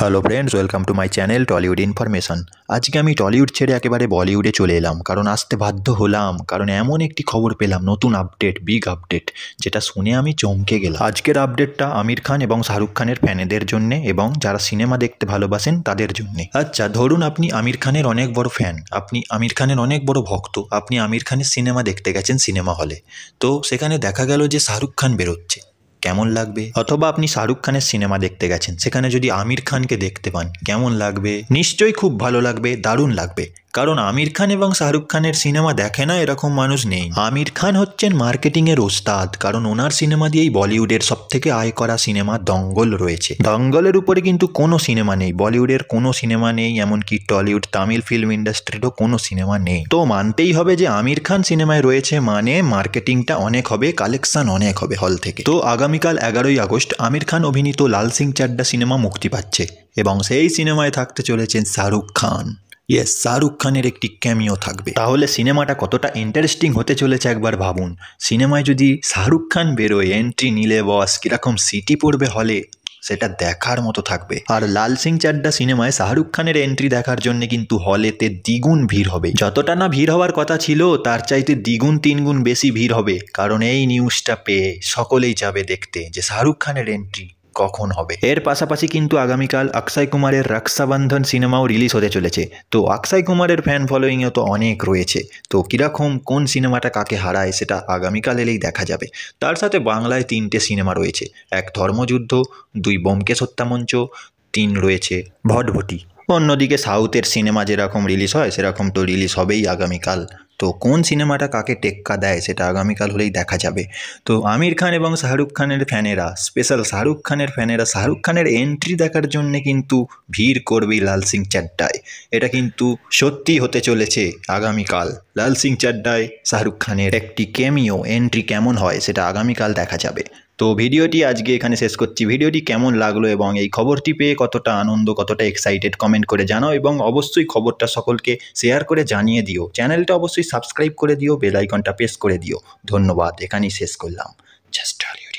hello friends welcome to my channel Tollywood information আজকে আমি Tollywood ছেড়ে একেবারে বলিউডে চলে এলাম কারণ আসতে বাধ্য হলাম কারণ এমন একটি খবর পেলাম নতুন আপডেট বিগ আপডেট যেটা শুনে আমি চমকে গেলাম আজকের আপডেটটা আমির খান এবং শাহরুখ খানের ফ্যানেদের জন্য এবং যারা সিনেমা দেখতে ভালোবাসেন তাদের জন্য আচ্ছা ধরুন আপনি আমির খানের অনেক বড় ফ্যান আপনি আমির খানের অনেক বড় ভক্ত আপনি আমির খানের সিনেমা দেখতে গেছেন সিনেমা হলে তো সেখানে দেখা গেল যে শাহরুখ খান বেরোচ্ছে কেমন লাগবে অথবা আপনি শাহরুখ খানের সিনেমা দেখতে গেছেন সেখানে যদি আমির খানকে দেখতে পান কেমন লাগবে নিশ্চয়ই খুব ভালো লাগবে দারুণ লাগবে কারণ আমির খান এবং শাহরুখ খানের সিনেমা দেখে না এরকম মানুষ নেই আমির খান হচ্ছেন মার্কেটিংয়ের ওস্তাদ কারণ ওনার সিনেমা দিয়েই বলিউডের সব থেকে আয় করা সিনেমা দঙ্গল রয়েছে দঙ্গলের উপরে কিন্তু কোনো সিনেমা নেই বলিউডের কোনো সিনেমা নেই এমনকি টলিউড তামিল ফিল্ম ইন্ডাস্ট্রিরও কোনো সিনেমা নেই তো মানতেই হবে যে আমির খান সিনেমায় রয়েছে মানে মার্কেটিংটা অনেক হবে কালেকশন অনেক হবে হল থেকে তো আগামীকাল এগারোই আগস্ট আমির খান অভিনীত লাল সিং চাড্ডা সিনেমা মুক্তি পাচ্ছে এবং সেই সিনেমায় থাকতে চলেছেন শাহরুখ খান ইয়েস শাহরুখ খানের একটি ক্যামিও থাকবে তাহলে সিনেমাটা কতটা ইন্টারেস্টিং হতে চলেছে একবার ভাবুন সিনেমায় যদি শাহরুখ খান বেরোয় এন্ট্রি নিলে বস কীরকম সিটি পড়বে হলে সেটা দেখার মতো থাকবে আর লাল সিং চাড্ডা সিনেমায় শাহরুখ খানের এন্ট্রি দেখার জন্য কিন্তু হলেতে দ্বিগুণ ভিড় হবে যতটা না ভিড় হওয়ার কথা ছিল তার চাইতে দ্বিগুণ তিনগুণ বেশি ভিড় হবে কারণ এই নিউজটা পেয়ে সকলেই যাবে দেখতে যে শাহরুখ খানের এন্ট্রি কখন হবে এর পাশাপাশি কিন্তু আগামীকাল অক্ষয় কুমারের রক্ষাবন্ধন সিনেমাও রিলিজ হতে চলেছে তো অক্ষয় কুমারের ফ্যান ফলোয়িংও তো অনেক রয়েছে তো কীরকম কোন সিনেমাটা কাকে হারায় সেটা আগামীকাল এলেই দেখা যাবে তার সাথে বাংলায় তিনটে সিনেমা রয়েছে এক ধর্মযুদ্ধ দুই বোমকেশ হত্যামঞ্চ তিন রয়েছে ভটভটি অন্যদিকে সাউথের সিনেমা যেরকম রিলিজ হয় সেরকম তো রিলিজ হবেই আগামীকাল তো কোন সিনেমাটা কাকে টেক্কা দেয় সেটা আগামীকাল হলেই দেখা যাবে তো আমির খান এবং শাহরুখ খানের ফ্যানেরা স্পেশাল শাহরুখ খানের ফ্যানেরা শাহরুখ খানের এন্ট্রি দেখার জন্যে কিন্তু ভিড় করবেই লাল সিং চাড্ডায় এটা কিন্তু সত্যি হতে চলেছে আগামীকাল লাল সিং চাড্ডায় শাহরুখ খানের একটি কেমিও এন্ট্রি কেমন হয় সেটা আগামীকাল দেখা যাবে তো ভিডিওটি আজকে এখানে শেষ করছি ভিডিওটি কেমন লাগলো এবং এই খবরটি পেয়ে কতটা আনন্দ কতটা এক্সাইটেড কমেন্ট করে জানাও এবং অবশ্যই খবরটা সকলকে শেয়ার করে জানিয়ে দিও চ্যানেলটা অবশ্যই সাবস্ক্রাইব করে দিও বেলাইকনটা প্রেস করে দিও ধন্যবাদ এখানেই শেষ করলাম জাস্ট